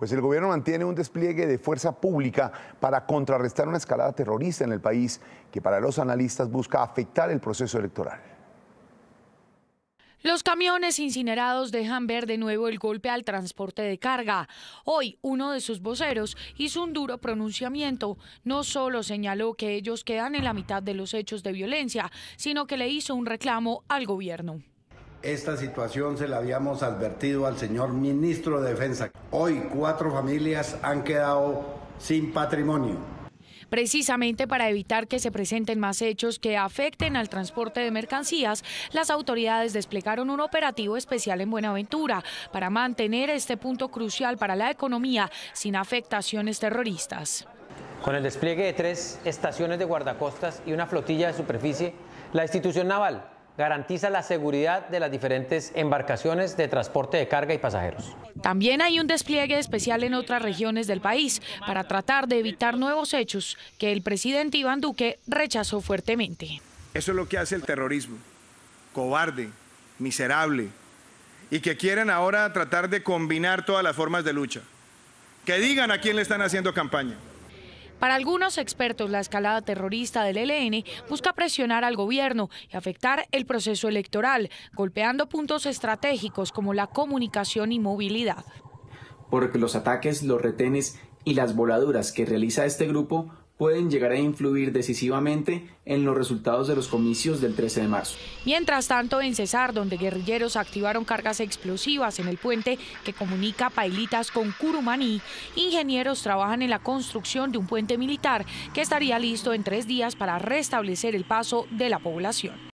pues el gobierno mantiene un despliegue de fuerza pública para contrarrestar una escalada terrorista en el país que para los analistas busca afectar el proceso electoral. Los camiones incinerados dejan ver de nuevo el golpe al transporte de carga. Hoy uno de sus voceros hizo un duro pronunciamiento. No solo señaló que ellos quedan en la mitad de los hechos de violencia, sino que le hizo un reclamo al gobierno. Esta situación se la habíamos advertido al señor ministro de Defensa. Hoy cuatro familias han quedado sin patrimonio. Precisamente para evitar que se presenten más hechos que afecten al transporte de mercancías, las autoridades desplegaron un operativo especial en Buenaventura para mantener este punto crucial para la economía sin afectaciones terroristas. Con el despliegue de tres estaciones de guardacostas y una flotilla de superficie, la institución naval garantiza la seguridad de las diferentes embarcaciones de transporte de carga y pasajeros. También hay un despliegue especial en otras regiones del país para tratar de evitar nuevos hechos que el presidente Iván Duque rechazó fuertemente. Eso es lo que hace el terrorismo, cobarde, miserable, y que quieren ahora tratar de combinar todas las formas de lucha. Que digan a quién le están haciendo campaña. Para algunos expertos, la escalada terrorista del ELN busca presionar al gobierno y afectar el proceso electoral, golpeando puntos estratégicos como la comunicación y movilidad. Porque los ataques, los retenes y las voladuras que realiza este grupo pueden llegar a influir decisivamente en los resultados de los comicios del 13 de marzo. Mientras tanto, en Cesar, donde guerrilleros activaron cargas explosivas en el puente que comunica Pailitas con Curumaní, ingenieros trabajan en la construcción de un puente militar que estaría listo en tres días para restablecer el paso de la población.